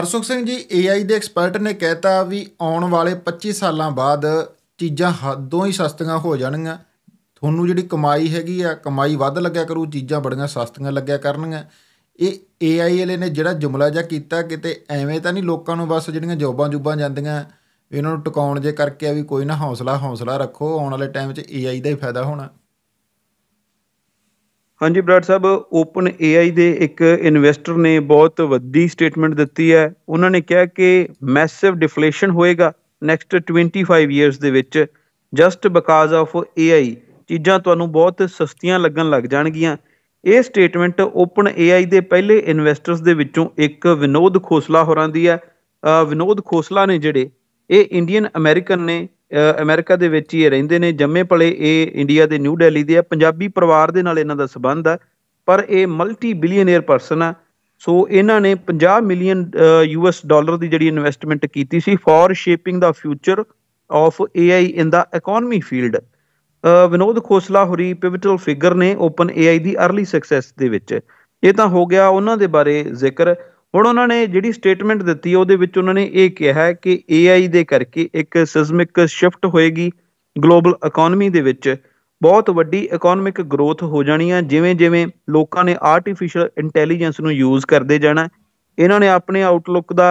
ਹਰਸੁਖ ਸਿੰਘ ਜੀ AI ਦੇ expert ਨੇ ਕਹਿਤਾ ਵੀ ਆਉਣ ਵਾਲੇ 25 ਸਾਲਾਂ ਬਾਅਦ ਚੀਜ਼ਾਂ ਹੱਦੋਂ ਹੀ ਸਸਤੀਆਂ ਹੋ ਜਾਣਗੀਆਂ ਤੁਹਾਨੂੰ ਜਿਹੜੀ ਕਮਾਈ ਹੈਗੀ ਆ ਕਮਾਈ ਵੱਧ ਲੱਗਿਆ ਕਰੂ ਚੀਜ਼ਾਂ ਬੜੀਆਂ ਸਸਤੀਆਂ ਲੱਗਿਆ ਕਰਨਗੀਆਂ ਇਹ AI ਵਾਲੇ ਨੇ ਜਿਹੜਾ ਜੁਮਲਾ ਜਾਂ ਕੀਤਾ ਕਿਤੇ ਐਵੇਂ ਤਾਂ ਨਹੀਂ ਲੋਕਾਂ ਨੂੰ ਬਸ ਜਿਹੜੀਆਂ ਜੋਬਾਂ ਜੁਬਾਂ ਜਾਂਦੀਆਂ ਇਹਨਾਂ ਨੂੰ ਟਿਕਾਉਣ ਜੇ ਕਰਕੇ ਆ ਵੀ ਕੋਈ ਨਾ ਹੌਸਲਾ ਹੌਸਲਾ ਰੱਖੋ ਆਉਣ ਵਾਲੇ ਟਾਈਮ 'ਚ AI ਦਾ ਹੀ ਫਾਇਦਾ ਹੋਣਾ ਹਾਂਜੀ ਬ੍ਰਾਦਰ ਸਾਹਿਬ ਓਪਨ ਏਆਈ ਦੇ ਇੱਕ ਇਨਵੈਸਟਰ ਨੇ ਬਹੁਤ ਵੱਡੀ ਸਟੇਟਮੈਂਟ ਦਿੱਤੀ ਹੈ ਉਹਨਾਂ ਨੇ ਕਿਹਾ ਕਿ ਮੈਸਿਵ ਡਿਫਲੇਸ਼ਨ ਹੋਏਗਾ ਨੈਕਸਟ 25 ਇਅਰਸ ਦੇ ਵਿੱਚ ਜਸਟ ਬਿਕਾਜ਼ ਆਫ ਏਆਈ ਚੀਜ਼ਾਂ ਤੁਹਾਨੂੰ ਬਹੁਤ ਸਸਤੀਆਂ ਲੱਗਣ ਲੱਗ ਜਾਣਗੀਆਂ ਇਹ ਸਟੇਟਮੈਂਟ ਓਪਨ ਏਆਈ ਦੇ ਪਹਿਲੇ ਇਨਵੈਸਟਰਸ ਦੇ ਵਿੱਚੋਂ ਇੱਕ ਵਿਨੋਦ ਖੋਸਲਾ ਹੋਰਾਂ ਦੀ ਹੈ ਵਿਨੋਦ ਖੋਸਲਾ ਨੇ ਜਿਹੜੇ ਇਹ ਇੰਡੀਅਨ ਅਮਰੀਕਨ ਨੇ ਅਮਰੀਕਾ ਦੇ ਵਿੱਚ ਹੀ ਰਹਿੰਦੇ ਨੇ ਜੰਮੇ ਪਲੇ ਇਹ ਇੰਡੀਆ ਦੇ ਨਿਊ ਦਿੱਲੀ ਦੇ ਆ ਪੰਜਾਬੀ ਪਰਿਵਾਰ ਦੇ ਨਾਲ ਇਹਨਾਂ ਦਾ ਸਬੰਧ ਆ ਪਰ ਇਹ ਮਲਟੀ ਬਿਲੀਅਨਰ ਪਰਸਨ ਆ ਸੋ ਇਹਨਾਂ ਨੇ 50 ਮਿਲੀਅਨ ਯੂਐਸ ਡਾਲਰ ਦੀ ਜਿਹੜੀ ਇਨਵੈਸਟਮੈਂਟ ਕੀਤੀ ਸੀ for shaping the future of AI in the economy field Vinod Khosla ਹੋਰੀ ਪਿਵਟਲ ਫਿਗਰ ਨੇ ਓਪਨ ਏਆਈ ਦੀ अर्ਲੀ ਸਕਸੈਸ ਦੇ ਵਿੱਚ ਇਹ ਤਾਂ ਹੋ ਗਿਆ ਉਹਨਾਂ ਦੇ ਬਾਰੇ ਜ਼ਿਕਰ ਹੁਣ ਉਹਨਾਂ ਨੇ ਜਿਹੜੀ ਸਟੇਟਮੈਂਟ ਦਿੱਤੀ ਉਹਦੇ ਵਿੱਚ ਉਹਨਾਂ ਨੇ ਇਹ ਕਿਹਾ ਕਿ AI ਦੇ ਕਰਕੇ ਇੱਕ ਸਿਸਮਿਕ ਸ਼ਿਫਟ ਹੋਏਗੀ ਗਲੋਬਲ ਇਕਨੋਮੀ ਦੇ ਵਿੱਚ ਬਹੁਤ ਵੱਡੀ ਇਕਨੋਮਿਕ ਗਰੋਥ ਹੋ ਜਾਣੀ ਹੈ ਜਿਵੇਂ-ਜਿਵੇਂ ਲੋਕਾਂ ਨੇ ਆਰਟੀਫੀਸ਼ੀਅਲ ਇੰਟੈਲੀਜੈਂਸ ਨੂੰ ਯੂਜ਼ ਕਰਦੇ ਜਾਣਾ ਇਹਨਾਂ ਨੇ ਆਪਣੇ ਆਊਟਲੁੱਕ ਦਾ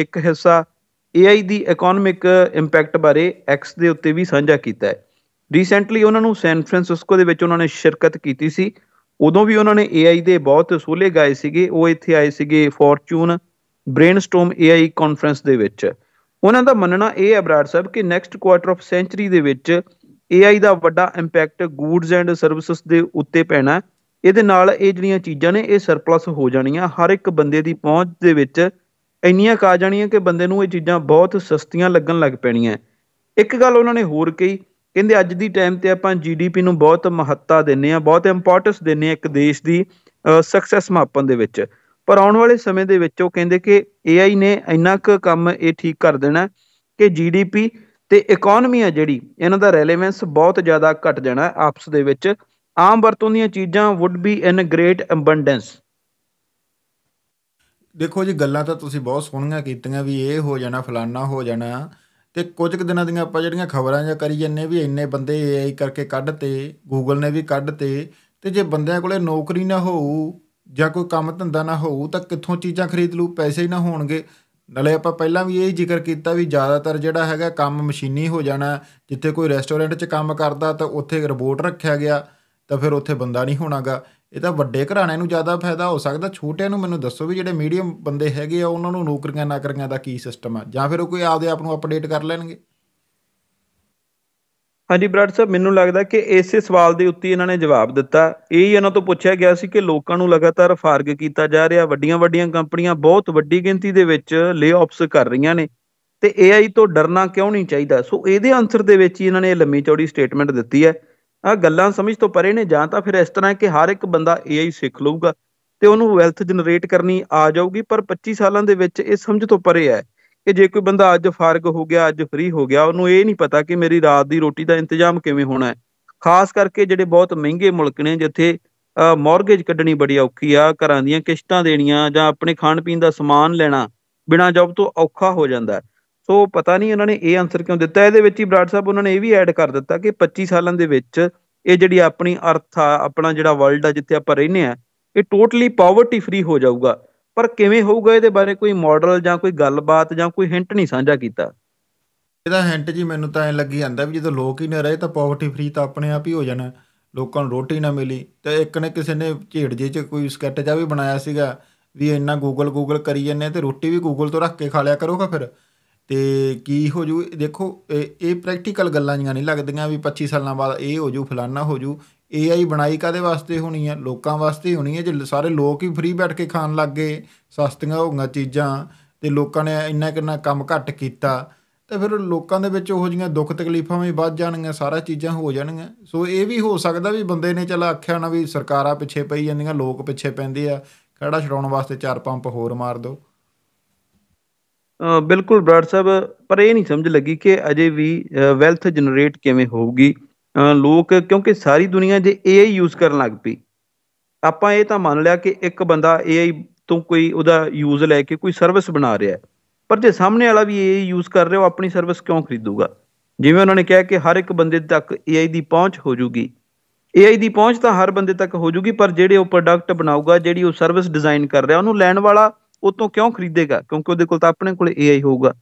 ਇੱਕ ਹਿੱਸਾ AI ਦੀ ਇਕਨੋਮਿਕ ਇੰਪੈਕਟ ਬਾਰੇ X ਦੇ ਉੱਤੇ ਵੀ ਸਾਂਝਾ ਕੀਤਾ ਹੈ ਰੀਸੈਂਟਲੀ ਉਹਨਾਂ ਨੂੰ ਸੈਨ ਫ੍ਰਾਂਸਿਸਕੋ ਦੇ ਵਿੱਚ ਉਹਨਾਂ ਨੇ ਸ਼ਿਰਕਤ ਕੀਤੀ ਸੀ ਉਦੋਂ ਵੀ ਉਹਨਾਂ ਨੇ AI ਦੇ ਬਹੁਤ ਸੋਲੇ ਗਾਏ ਸੀਗੇ ਉਹ ਇੱਥੇ ਆਏ ਸੀਗੇ ਫੋਰਚੂਨ ਬ੍ਰੇਨਸਟਾਰਮ AI ਕਾਨਫਰੰਸ ਦੇ ਵਿੱਚ ਉਹਨਾਂ ਦਾ ਮੰਨਣਾ ਇਹ ਹੈ ਬਰਾੜ ਸਾਹਿਬ ਕਿ ਨੈਕਸਟ ਕੁਆਰਟਰ ਆਫ ਸੈਂਚਰੀ ਦੇ ਵਿੱਚ AI ਦਾ ਵੱਡਾ ਇੰਪੈਕਟ ਗੂਡਸ ਐਂਡ ਸਰਵਿਸਸ ਦੇ ਉੱਤੇ ਪੈਣਾ ਇਹਦੇ ਨਾਲ ਇਹ ਜਿਹੜੀਆਂ ਚੀਜ਼ਾਂ ਨੇ ਇਹ ਸਰਪਲਸ ਹੋ ਜਾਣੀਆਂ ਹਰ ਇੱਕ ਬੰਦੇ ਦੀ ਪਹੁੰਚ ਦੇ ਵਿੱਚ ਇੰਨੀਆਂ ਕਾ ਜਾਣੀਆਂ ਕਿ ਬੰਦੇ ਨੂੰ ਇਹ ਚੀਜ਼ਾਂ ਬਹੁਤ ਸਸਤੀਆਂ ਲੱਗਣ ਲੱਗ ਪੈਣੀਆਂ ਇੱਕ ਗੱਲ ਉਹਨਾਂ ਨੇ ਹੋਰ ਕਹੀ ਕਹਿੰਦੇ ਅੱਜ ਦੀ ਟਾਈਮ ਤੇ ਆਪਾਂ ਜੀਡੀਪੀ ਨੂੰ ਬਹੁਤ ਮਹੱਤਤਾ ਦਿੰਨੇ ਆ ਬਹੁਤ ਇੰਪੋਰਟੈਂਸ ਦਿੰਨੇ ਆ ਇੱਕ ਦੇਸ਼ ਦੀ ਸਕਸੈਸ ਮਾਪਨ ਦੇ ਵਿੱਚ ਪਰ ਆਉਣ ਵਾਲੇ ਸਮੇਂ ਦੇ ਵਿੱਚ ਉਹ ਕਹਿੰਦੇ ਕਿ AI ਨੇ ਇੰਨਾ ਕੁ ਕੰਮ ਇਹ ਠੀਕ ਕਰ ਦੇਣਾ ਕਿ ਜੀਡੀਪੀ ਤੇ ਇਕਨੋਮੀ ਆ ਜਿਹੜੀ ਇਹਨਾਂ ਦਾ ਰੈਲੇਵੈਂਸ ਬਹੁਤ ਜ਼ਿਆਦਾ ਘਟ ਜਾਣਾ ਆਪਸ ਦੇ ਵਿੱਚ ਆਮ ਵਰਤੋਂ ਦੀਆਂ ਚੀਜ਼ਾਂ would be in great abundance ਦੇਖੋ ਜੀ ਗੱਲਾਂ ਤਾਂ ਤੁਸੀਂ ਬਹੁਤ ਸੋਹਣੀਆਂ ਕੀਤੀਆਂ ਵੀ ਇਹ ਹੋ ਜਾਣਾ ਫਲਾਨਾ ਹੋ ਜਾਣਾ ਤੇ ਕੁਝ ਕੁ ਦਿਨਾਂ ਦੀਆਂ ਆਪਾਂ ਜਿਹੜੀਆਂ ਖਬਰਾਂ ਜਾਂ ਕਰੀ ਜੰਨੇ ਵੀ ਇੰਨੇ ਬੰਦੇ AI ਕਰਕੇ ਕੱਢ ਤੇ Google ਨੇ ਵੀ ਕੱਢ ਤੇ ਤੇ ਜੇ ਬੰਦਿਆਂ ਕੋਲੇ ਨੌਕਰੀ ਨਾ ਹੋਊ ਜਾਂ ਕੋਈ ਕੰਮ ਧੰਦਾ ਨਾ ਹੋਊ ਤਾਂ ਕਿੱਥੋਂ ਚੀਜ਼ਾਂ ਖਰੀਦ ਲੂ ਪੈਸੇ ਹੀ ਨਾ ਹੋਣਗੇ ਨਾਲੇ ਆਪਾਂ ਪਹਿਲਾਂ ਵੀ ਇਹ ਜ਼ਿਕਰ ਕੀਤਾ ਵੀ ਜ਼ਿਆਦਾਤਰ ਜਿਹੜਾ ਹੈਗਾ ਕੰਮ ਮਸ਼ੀਨੀ ਹੋ ਜਾਣਾ ਜਿੱਥੇ ਕੋਈ ਰੈਸਟੋਰੈਂਟ 'ਚ ਕੰਮ ਕਰਦਾ ਤਾਂ ਉੱਥੇ ਰੋਬੋਟ ਰੱਖਿਆ ਗਿਆ ਤਾਂ ਫਿਰ ਉੱਥੇ ਬੰਦਾ ਨਹੀਂ ਹੋਣਾਗਾ ਇਹ ਤਾਂ ਵੱਡੇ ਘਰਾਣਿਆਂ ਨੂੰ ਜ਼ਿਆਦਾ ਫਾਇਦਾ ਹੋ ਸਕਦਾ ਛੋਟਿਆਂ ਨੂੰ ਮੈਨੂੰ ਦੱਸੋ ਵੀ ਜਿਹੜੇ ਮੀਡੀਅਮ ਬੰਦੇ ਹੈਗੇ ਆ ਉਹਨਾਂ ਨੂੰ ਨੌਕਰੀਆਂ ਨਾਕਰੀਆਂ ਦਾ ਕੀ ਸਿਸਟਮ ਆ ਜਾਂ ਫਿਰ ਉਹ ਕੋਈ ਆਪਦੇ ਆਪ ਨੂੰ ਅਪਡੇਟ ਕਰ ਲੈਣਗੇ ਹਾਂਜੀ ਬ੍ਰਾਡ ਸਾਹਿਬ ਮੈਨੂੰ ਲੱਗਦਾ ਕਿ ਇਸੇ ਸਵਾਲ ਦੇ ਉੱਤੇ ਇਹਨਾਂ ਨੇ ਜਵਾਬ ਦਿੱਤਾ ਇਹ ਹੀ ਇਹਨਾਂ ਤੋਂ ਪੁੱਛਿਆ ਗਿਆ ਸੀ ਕਿ ਲੋਕਾਂ ਨੂੰ ਲਗਾਤਾਰ ਫਾਰਗ ਕੀਤਾ ਜਾ ਰਿਹਾ ਵੱਡੀਆਂ-ਵੱਡੀਆਂ ਕੰਪਨੀਆਂ ਬਹੁਤ ਵੱਡੀ ਗਿਣਤੀ ਦੇ ਵਿੱਚ ਲੇਆਫਸ ਕਰ ਰਹੀਆਂ ਨੇ ਤੇ AI ਤੋਂ ਡਰਨਾ ਕਿਉਂ ਨਹੀਂ ਚਾਹੀਦਾ ਸੋ ਇਹਦੇ ਆਨਸਰ ਦੇ ਵਿੱਚ ਹੀ ਇਹਨਾਂ ਨੇ ਇਹ ਲੰਮੀ ਚੌੜੀ ਸਟੇਟਮੈਂਟ ਦਿੱਤੀ ਹੈ ਆ ਗੱਲਾਂ ਸਮਝ ਤੋਂ ਪਰੇ ਨੇ ਜਾਂ ਤਾਂ ਫਿਰ ਇਸ ਤਰ੍ਹਾਂ ਕਿ ਹਰ ਇੱਕ ਬੰਦਾ ਏਆਈ ਸਿੱਖ ਲਊਗਾ ਤੇ ਉਹਨੂੰ ਵੈਲਥ ਜਨਰੇਟ ਕਰਨੀ ਆ ਜਾਊਗੀ ਪਰ 25 ਸਾਲਾਂ ਦੇ ਵਿੱਚ ਇਹ ਸਮਝ ਤੋਂ ਪਰੇ ਹੈ ਕਿ ਜੇ ਕੋਈ ਬੰਦਾ ਅੱਜ ਫਾਰਗ ਹੋ ਗਿਆ ਅੱਜ ਫ੍ਰੀ ਹੋ ਗਿਆ ਉਹਨੂੰ ਇਹ ਨਹੀਂ ਪਤਾ ਕਿ ਮੇਰੀ ਰਾਤ ਦੀ ਰੋਟੀ ਦਾ ਇੰਤਜ਼ਾਮ ਕਿਵੇਂ ਹੋਣਾ ਹੈ ਖਾਸ ਕਰਕੇ ਜਿਹੜੇ ਬਹੁਤ ਮਹਿੰਗੇ ਮੁਲਕ ਨੇ ਜਿੱਥੇ ਮਾਰਗੇਜ ਕੱਢਣੀ ਬੜੀ ਔਖੀ ਆ ਘਰਾਂ ਦੀਆਂ ਕਿਸ਼ਤਾਂ ਦੇਣੀਆਂ ਜਾਂ ਆਪਣੇ ਖਾਣ ਪੀਣ ਦਾ ਸਮਾਨ ਲੈਣਾ ਬਿਨਾਂ ਜੌਬ ਤੋਂ ਔਖਾ ਹੋ ਜਾਂਦਾ ਹੈ ਸੋ ਪਤਾ ਨਹੀਂ ਉਹਨਾਂ ਨੇ ਇਹ ਆਨਸਰ ਕਿਉਂ ਦਿੱਤਾ ਇਹਦੇ ਵਿੱਚ ਹੀ ਬਰਾੜ ਸਾਹਿਬ ਉਹਨਾਂ ਨੇ ਇਹ ਵੀ ਐਡ ਕਰ ਦਿੱਤਾ ਕਿ 25 ਸਾਲਾਂ ਦੇ ਵਿੱਚ ਇਹ ਜਿਹੜੀ ਆਪਣੀ ਅਰਥ ਆ ਆਪਣਾ ਜਿਹੜਾ ਵਰਲਡ ਆ ਜਿੱਥੇ ਆਪਾਂ ਰਹਿੰਦੇ ਆ ਇਹ ਟੋਟਲੀ ਪਾਵਰਟੀ ਫ੍ਰੀ ਹੋ ਜਾਊਗਾ ਪਰ ਕਿਵੇਂ ਹੋਊਗਾ ਇਹਦੇ ਬਾਰੇ ਕੋਈ ਮਾਡਲ ਜਾਂ ਕੋਈ ਗੱਲਬਾਤ ਜਾਂ ਕੋਈ ਹਿੰਟ ਨਹੀਂ ਸਾਂਝਾ ਕੀਤਾ ਇਹਦਾ ਹਿੰਟ ਜੀ ਮੈਨੂੰ ਤਾਂ ਐ ਲੱਗੀ ਜਾਂਦਾ ਵੀ ਜਦੋਂ ਲੋਕ ਹੀ ਨਾ ਰਹੇ ਤਾਂ ਪਾਵਰਟੀ ਫ੍ਰੀ ਤਾਂ ਆਪਣੇ ਆਪ ਹੀ ਹੋ ਜਾਣਾ ਲੋਕਾਂ ਨੂੰ ਰੋਟੀ ਨਾ ਮਿਲੀ ਤੇ ਇੱਕ ਨੇ ਕਿਸੇ ਨੇ ਝੇੜ ਜੇ ਚ ਕੋਈ ਸਕੈਟ ਜਾ ਵੀ ਬਣਾਇਆ ਸੀਗਾ ਵੀ ਇੰਨਾ ਗੂਗਲ ਗੂਗਲ ਕਰੀ ਜੰਨੇ ਤੇ ਰੋਟੀ ਵੀ ਗੂਗਲ ਤੋਂ ਰੱਖ ਕੇ ਖਾ ਲਿਆ ਕਰੋਗਾ ਫਿਰ ਤੇ ਕੀ ਹੋ ਜੂ ਦੇਖੋ ਇਹ ਪ੍ਰੈਕਟੀਕਲ ਗੱਲਾਂ ਜੀਆਂ ਨਹੀਂ ਲੱਗਦੀਆਂ ਵੀ 25 ਸਾਲਾਂ ਬਾਅਦ ਇਹ ਹੋ ਜੂ ਫਲਾਨਾ ਹੋ ਜੂ ਏਆਈ ਬਣਾਈ ਕਾਦੇ ਵਾਸਤੇ ਹੋਣੀ ਆ ਲੋਕਾਂ ਵਾਸਤੇ ਹੋਣੀ ਆ ਜੇ ਸਾਰੇ ਲੋਕ ਹੀ ਫ੍ਰੀ ਬੈਠ ਕੇ ਖਾਣ ਲੱਗ ਗਏ ਸਸਤੀਆਂ ਹੋ ਗਈਆਂ ਚੀਜ਼ਾਂ ਤੇ ਲੋਕਾਂ ਨੇ ਇੰਨਾ ਕਿੰਨਾ ਕੰਮ ਘੱਟ ਕੀਤਾ ਤੇ ਫਿਰ ਲੋਕਾਂ ਦੇ ਵਿੱਚ ਉਹ ਜੀਆਂ ਦੁੱਖ ਤਕਲੀਫਾਂ ਵੀ ਵੱਧ ਜਾਣਗੀਆਂ ਸਾਰਾ ਚੀਜ਼ਾਂ ਹੋ ਜਾਣਗੀਆਂ ਸੋ ਇਹ ਵੀ ਹੋ ਸਕਦਾ ਵੀ ਬੰਦੇ ਨੇ ਚਲਾ ਆਖਿਆ ਨਾ ਵੀ ਸਰਕਾਰਾਂ ਪਿੱਛੇ ਪਈ ਜਾਂਦੀਆਂ ਲੋਕ ਪਿੱਛੇ ਪੈਂਦੇ ਆ ਖੜਾ ਛਡਾਉਣ ਵਾਸਤੇ ਚਾਰ ਪੰਪ ਹੋਰ ਮਾਰ ਦੋ ਬਿਲਕੁਲ ਬ੍ਰਾਦਰ ਸਾਹਿਬ ਪਰ ਇਹ ਨਹੀਂ ਸਮਝ ਲੱਗੀ ਕਿ ਅਜੇ ਵੀ ਵੈਲਥ ਜਨਰੇਟ ਕਿਵੇਂ ਹੋਊਗੀ ਲੋਕ ਕਿਉਂਕਿ ਸਾਰੀ ਦੁਨੀਆ ਜੇ ਏਆਈ ਯੂਜ਼ ਕਰਨ ਲੱਗ ਪਈ ਆਪਾਂ ਇਹ ਤਾਂ ਮੰਨ ਲਿਆ ਕਿ ਇੱਕ ਬੰਦਾ ਏਆਈ ਤੋਂ ਕੋਈ ਉਹਦਾ ਯੂਜ਼ ਲੈ ਕੇ ਕੋਈ ਸਰਵਿਸ ਬਣਾ ਰਿਹਾ ਹੈ ਪਰ ਜੇ ਸਾਹਮਣੇ ਵਾਲਾ ਵੀ ਏਆਈ ਯੂਜ਼ ਕਰ ਰਿਹਾ ਉਹ ਆਪਣੀ ਸਰਵਿਸ ਕਿਉਂ ਖਰੀਦੂਗਾ ਜਿਵੇਂ ਉਹਨਾਂ ਨੇ ਕਿਹਾ ਕਿ ਹਰ ਇੱਕ ਬੰਦੇ ਤੱਕ ਏਆਈ ਦੀ ਪਹੁੰਚ ਹੋ ਜੂਗੀ ਏਆਈ ਦੀ ਪਹੁੰਚ ਤਾਂ ਹਰ ਬੰਦੇ ਤੱਕ ਹੋ ਜੂਗੀ ਪਰ ਜਿਹੜੇ ਉਹ ਪ੍ਰੋਡਕਟ ਬਣਾਊਗਾ ਜਿਹੜੀ ਉਹ ਸਰਵਿਸ ਡਿਜ਼ਾਈਨ ਕਰ ਰਿਹਾ ਉਹਨੂੰ ਲੈਣ ਵਾਲਾ ਉਹ ਤੋਂ ਕਿਉਂ ਖਰੀਦੇਗਾ ਕਿਉਂਕਿ ਉਹਦੇ ਕੋਲ ਤਾਂ ਆਪਣੇ ਕੋਲ AI ਹੋਊਗਾ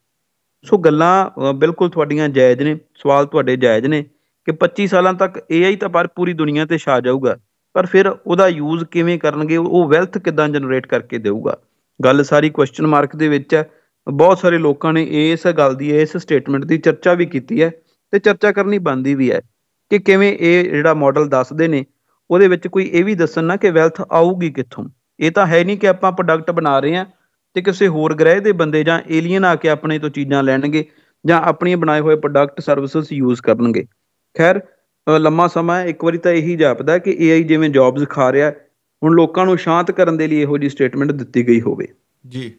ਸੋ ਗੱਲਾਂ ਬਿਲਕੁਲ ਤੁਹਾਡੀਆਂ ਜਾਇਜ਼ ਨੇ ਸਵਾਲ ਤੁਹਾਡੇ ਜਾਇਜ਼ ਨੇ ਕਿ 25 ਸਾਲਾਂ ਤੱਕ AI ਤਾਂ ਪਰ ਪੂਰੀ ਦੁਨੀਆ ਤੇ ਛਾ ਜਾਊਗਾ ਪਰ ਫਿਰ ਉਹਦਾ ਯੂਜ਼ ਕਿਵੇਂ ਕਰਨਗੇ ਉਹ ਵੈਲਥ ਕਿਦਾਂ ਜਨਰੇਟ ਕਰਕੇ ਦੇਊਗਾ ਗੱਲ ਸਾਰੀ ਕੁਐਸਚਨ ਮਾਰਕ ਦੇ ਵਿੱਚ ਹੈ ਬਹੁਤ ਸਾਰੇ ਲੋਕਾਂ ਨੇ ਇਸ ਗੱਲ ਦੀ ਇਸ ਸਟੇਟਮੈਂਟ ਦੀ ਚਰਚਾ ਵੀ ਕੀਤੀ ਹੈ ਤੇ ਚਰਚਾ ਕਰਨੀ ਬੰਦੀ ਵੀ ਹੈ ਕਿ ਕਿਵੇਂ ਇਹ ਜਿਹੜਾ ਮਾਡਲ ਦੱਸਦੇ ਨੇ ਉਹਦੇ ਵਿੱਚ ਕੋਈ ਇਹ ਵੀ ਦੱਸਣ ਨਾ ਕਿ ਵੈਲਥ ਆਊਗੀ ਕਿੱਥੋਂ ਇਹ ਤਾਂ ਹੈ ਨਹੀਂ ਕਿ ਆਪਾਂ ਪ੍ਰੋਡਕਟ ਬਣਾ ਰਹੇ ਆਂ ਤੇ ਕਿਸੇ ਹੋਰ ਗ੍ਰਹਿ ਦੇ ਬੰਦੇ ਜਾਂ ਏਲੀਅਨ ਆ ਕੇ ਆਪਣੇ ਤੋਂ ਚੀਜ਼ਾਂ ਲੈਣਗੇ ਜਾਂ ਆਪਣੀਆਂ ਬਣਾਏ ਹੋਏ ਪ੍ਰੋਡਕਟ ਸਰਵਿਸਸ ਯੂਜ਼ ਕਰਨਗੇ ਖੈਰ ਲੰਮਾ ਸਮਾਂ ਇੱਕ ਵਾਰੀ ਤਾਂ ਇਹੀ ਜਾਪਦਾ ਕਿ AI ਜਿਵੇਂ ਜੌਬਸ ਖਾ ਰਿਹਾ ਹੁਣ ਲੋਕਾਂ ਨੂੰ ਸ਼ਾਂਤ ਕਰਨ ਦੇ ਲਈ ਇਹੋ ਜੀ ਸਟੇਟਮੈਂਟ ਦਿੱਤੀ ਗਈ ਹੋਵੇ ਜੀ